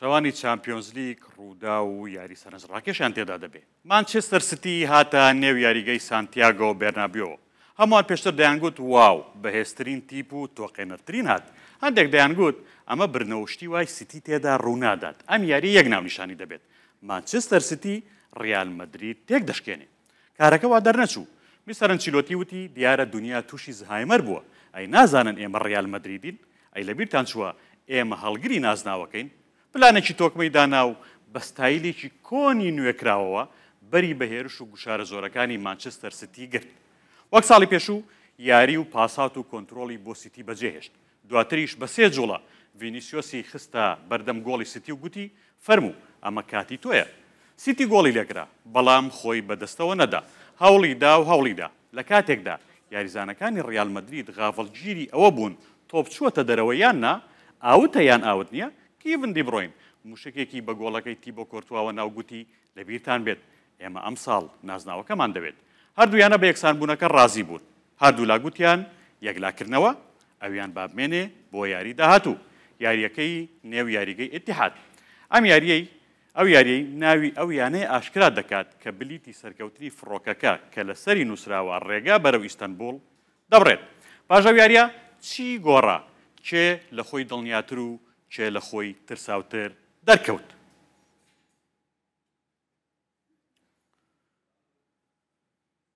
شەوانی چمپیۆنزلیک ڕوودا و یاری سەرنج ڕاکێشیان تێدا دەبێ مانچستەر ستی هاتە نێو یاریگەی سانتیاگۆ و بەرنابیۆ هەمووان پێشتر دەیانگوت واو بەهێزترین تیپ و تۆقێنەترین هات هەندێک دەیانگوت ئەمە برنەوشتی وای سیتی تێدا ڕوونادات ئەم یاری یەک ناونیشانی دەبێت مانچستەر ستی ڕیال مدرید تێک دەشکێنێ کارەکەوا دەرنەچوو میسەرەنچیلۆتی وتی دیارە دنیا تووشی زهایمەر بووە ئەی نازانن ئێمە ڕیال مدریدین ئەی لەبییران چووە ئێمە هەڵگری نازناوەکەین پلانێکی تۆکمەی دانا و بەستایلێکی کۆنی نوێکراوەوە بەری بەهێرش و گوشارە زۆرەکانی مانچستەر ستی گرت. وەک ساڵی پێشوو یاری و پاسات و کۆنتترۆلی بۆ سیتی بەجێهێشت. دواتریش بە سێ جوڵە ڤینیسیۆسی خستە بەردەم گۆڵی سیتی و گوتی فەرمو ئەمە کاتی تۆیە. سیتی گۆڵی لێکرا بەڵام خۆی بەدەستەوە نەدا هەوڵی دا و هەوڵیدا لە کاتێکدا یاریزانەکانی ڕیالمەدرید غاڤڵگیری ئەوە بوون تۆپ چووەتە دەرەوەیان نا ئاوتەیان ئاوت نییە کیڤن دیبڕۆین موشکێکی بە گۆڵەکەی تی بۆ کورتواوە ناوگوتی لە بیرتان بێت ئێمە ئەم ساڵ نازناوەکەمان دەوێت هەردوویانە بە یەکسانبوونەکە ڕازی بوون هەردوو لا گوتیان یەکلاکردنەوە ئەویان بابمێنێ بۆ یاری داهاتوو یاریەکەی نێو یاریگەی ئتیحات ئەم یاریەی ئەو یاری ناوی ئەو یانەیە ئاشکرا دەکات کە بلیتی سەرکەوتری فڕۆکەکە کە لە سەری نووسراوە ڕێگا بەرەو ئیستەنبول دەبڕێت پاژەو یاریە چی گۆڕا کێ لە خۆی دڵنیاتر و چێ لە خۆی ترساوتر دەرکەوت